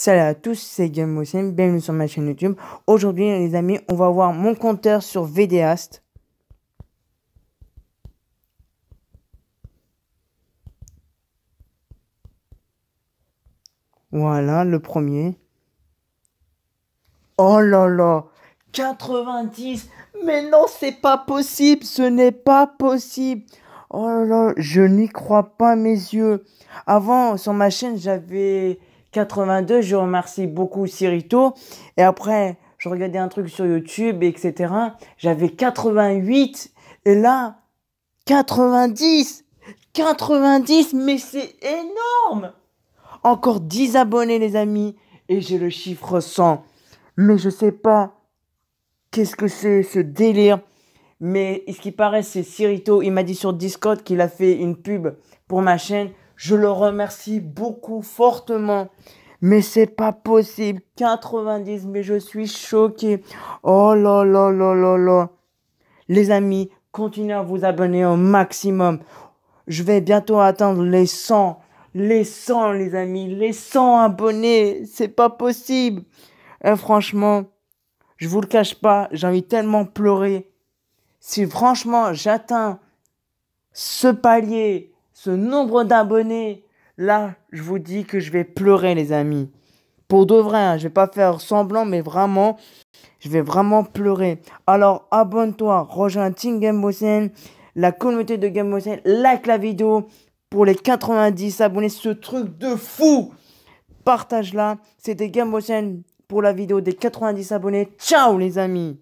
Salut à tous, c'est Gammosim, bienvenue sur ma chaîne YouTube. Aujourd'hui les amis, on va voir mon compteur sur VDAST. Voilà, le premier. Oh là là 90 Mais non, c'est pas possible Ce n'est pas possible Oh là là, je n'y crois pas mes yeux. Avant, sur ma chaîne, j'avais 82, je remercie beaucoup Sirito. Et après, je regardais un truc sur YouTube, etc. J'avais 88, et là, 90 90, mais c'est énorme Encore 10 abonnés, les amis, et j'ai le chiffre 100. Mais je sais pas qu'est-ce que c'est ce délire. Mais ce qui paraît, c'est Sirito. Il m'a dit sur Discord qu'il a fait une pub pour ma chaîne. Je le remercie beaucoup fortement. Mais c'est pas possible. 90, mais je suis choqué. Oh là là là là là. Les amis, continuez à vous abonner au maximum. Je vais bientôt atteindre les 100. Les 100, les amis. Les 100 abonnés. C'est pas possible. franchement, je vous le cache pas, j'ai envie tellement pleurer. Si franchement j'atteins ce palier ce nombre d'abonnés, là, je vous dis que je vais pleurer, les amis. Pour de vrai, je hein, je vais pas faire semblant, mais vraiment, je vais vraiment pleurer. Alors, abonne-toi, rejoins Team Game la communauté de Game like la vidéo pour les 90 abonnés, ce truc de fou. Partage-la, c'était Game pour la vidéo des 90 abonnés. Ciao, les amis!